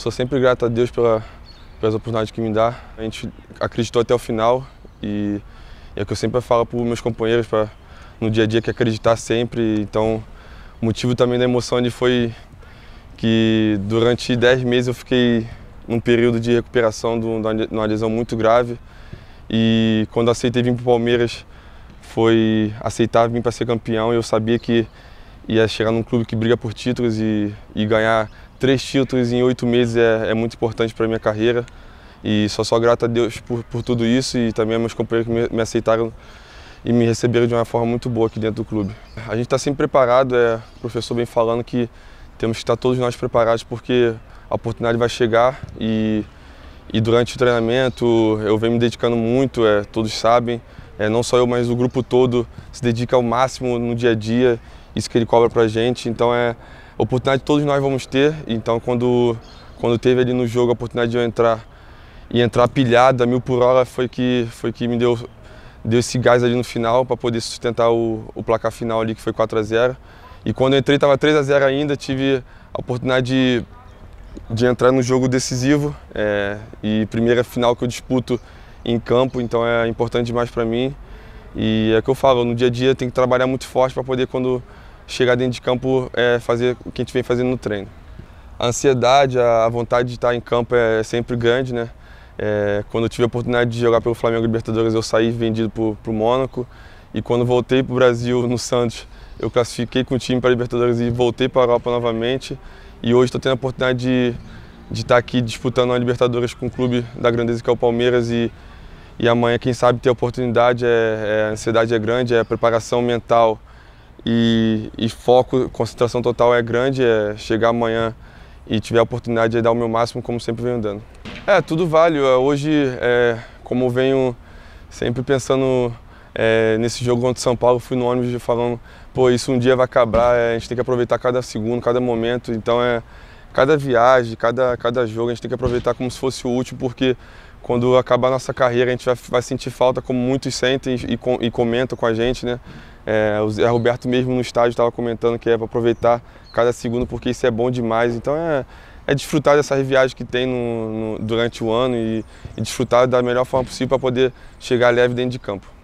Sou sempre grato a Deus pela, pelas oportunidades que me dá. A gente acreditou até o final e é o que eu sempre falo para os meus companheiros para no dia a dia que é acreditar sempre. Então, o motivo também da emoção ali foi que durante 10 meses eu fiquei num período de recuperação de uma lesão muito grave e quando aceitei vir para o Palmeiras foi aceitar vir para ser campeão. Eu sabia que ia chegar num clube que briga por títulos e, e ganhar três títulos em oito meses é, é muito importante para minha carreira e só sou grato a Deus por, por tudo isso e também meus companheiros que me, me aceitaram e me receberam de uma forma muito boa aqui dentro do clube. A gente está sempre preparado, é, o professor vem falando que temos que estar tá todos nós preparados porque a oportunidade vai chegar e, e durante o treinamento eu venho me dedicando muito, é, todos sabem, é, não só eu, mas o grupo todo se dedica ao máximo no dia a dia, isso que ele cobra para a gente, então é, oportunidade todos nós vamos ter, então quando, quando teve ali no jogo a oportunidade de eu entrar e entrar pilhado a mil por hora foi que, foi que me deu, deu esse gás ali no final para poder sustentar o, o, placar final ali que foi 4 a 0 E quando eu entrei estava 3 a 0 ainda, tive a oportunidade de, de entrar no jogo decisivo é, e primeira final que eu disputo em campo, então é importante demais para mim. E é o que eu falo, no dia a dia tem que trabalhar muito forte para poder quando chegar dentro de campo é fazer o que a gente vem fazendo no treino. A ansiedade, a vontade de estar em campo é sempre grande, né? É, quando eu tive a oportunidade de jogar pelo Flamengo Libertadores, eu saí vendido para o Mônaco. E quando voltei para o Brasil, no Santos, eu classifiquei com o time para a Libertadores e voltei para a Europa novamente. E hoje estou tendo a oportunidade de, de estar aqui disputando a Libertadores com o clube da grandeza que é o Palmeiras. E, e amanhã, quem sabe, ter a oportunidade. É, é, a ansiedade é grande, é a preparação mental e, e, foco, concentração total é grande, é chegar amanhã e tiver a oportunidade de dar o meu máximo, como sempre venho dando. É, tudo vale. É, hoje, é, como venho sempre pensando é, nesse jogo contra o São Paulo, fui no ônibus falando, pô, isso um dia vai acabar, é, a gente tem que aproveitar cada segundo, cada momento, então é cada viagem, cada, cada jogo, a gente tem que aproveitar como se fosse o último, porque quando acabar a nossa carreira, a gente vai, vai sentir falta, como muitos sentem e, e, e comentam com a gente, né? É, o Zé Roberto mesmo no estádio estava comentando que é para aproveitar cada segundo porque isso é bom demais. Então é, é desfrutar dessa viagem que tem no, no, durante o ano e, e desfrutar da melhor forma possível para poder chegar leve dentro de campo.